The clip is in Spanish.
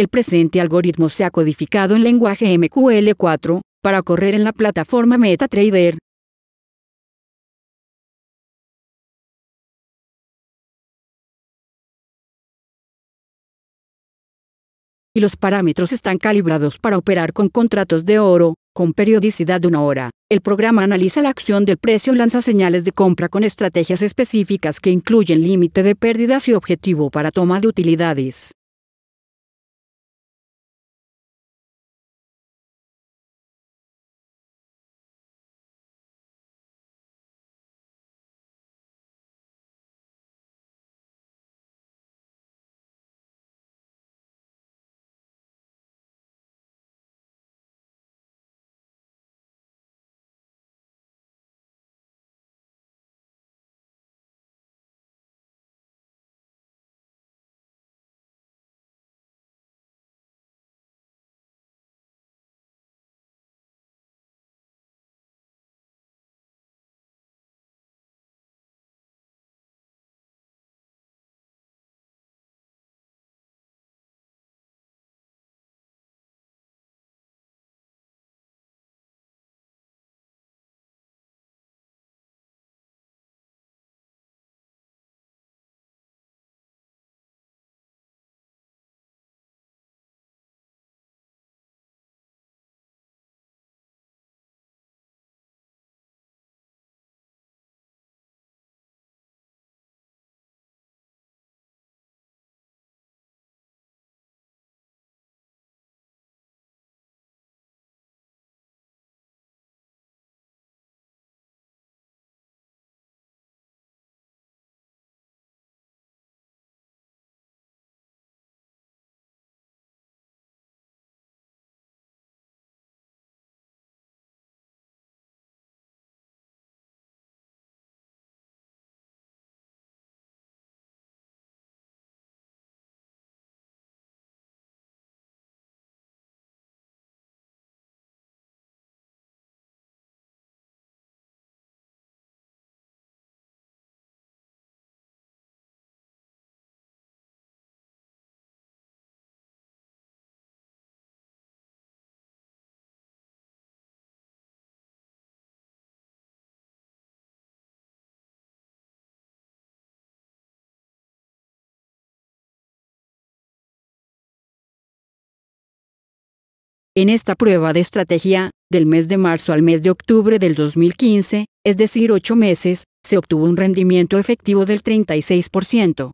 El presente algoritmo se ha codificado en lenguaje MQL4, para correr en la plataforma MetaTrader. Y los parámetros están calibrados para operar con contratos de oro, con periodicidad de una hora. El programa analiza la acción del precio y lanza señales de compra con estrategias específicas que incluyen límite de pérdidas y objetivo para toma de utilidades. En esta prueba de estrategia, del mes de marzo al mes de octubre del 2015, es decir, ocho meses, se obtuvo un rendimiento efectivo del 36%.